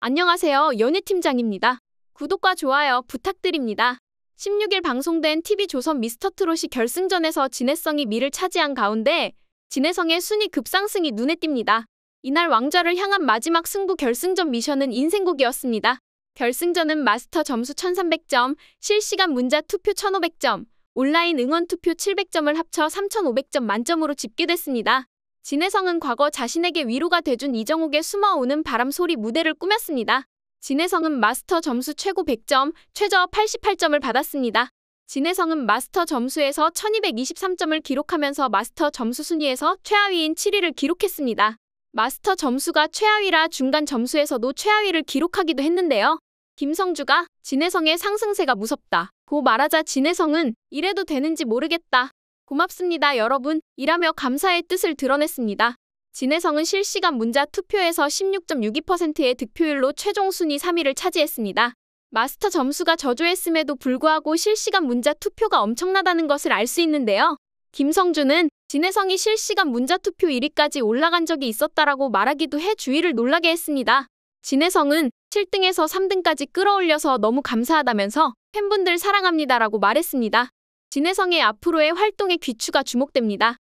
안녕하세요. 연예팀장입니다 구독과 좋아요 부탁드립니다. 16일 방송된 TV조선 미스터트롯이 결승전에서 진해성이 미를 차지한 가운데 진해성의 순위 급상승이 눈에 띕니다. 이날 왕좌를 향한 마지막 승부 결승전 미션은 인생곡이었습니다. 결승전은 마스터 점수 1300점, 실시간 문자 투표 1500점, 온라인 응원 투표 700점을 합쳐 3500점 만점으로 집계됐습니다. 진혜성은 과거 자신에게 위로가 돼준 이정욱의 숨어오는 바람 소리 무대를 꾸몄습니다. 진혜성은 마스터 점수 최고 100점, 최저 88점을 받았습니다. 진혜성은 마스터 점수에서 1223점을 기록하면서 마스터 점수 순위에서 최하위인 7위를 기록했습니다. 마스터 점수가 최하위라 중간 점수에서도 최하위를 기록하기도 했는데요. 김성주가 진혜성의 상승세가 무섭다. 고 말하자 진혜성은 이래도 되는지 모르겠다. 고맙습니다 여러분 이라며 감사의 뜻을 드러냈습니다. 진해성은 실시간 문자 투표에서 16.62%의 득표율로 최종 순위 3위를 차지했습니다. 마스터 점수가 저조했음에도 불구하고 실시간 문자 투표가 엄청나다는 것을 알 수 있는데요. 김성준은 진해성이 실시간 문자 투표 1위까지 올라간 적이 있었다라고 말하기도 해 주위를 놀라게 했습니다. 진해성은 7등에서 3등까지 끌어올려서 너무 감사하다면서 팬분들 사랑합니다라고 말했습니다. 진해성의 앞으로의 활동에 귀추가 주목됩니다.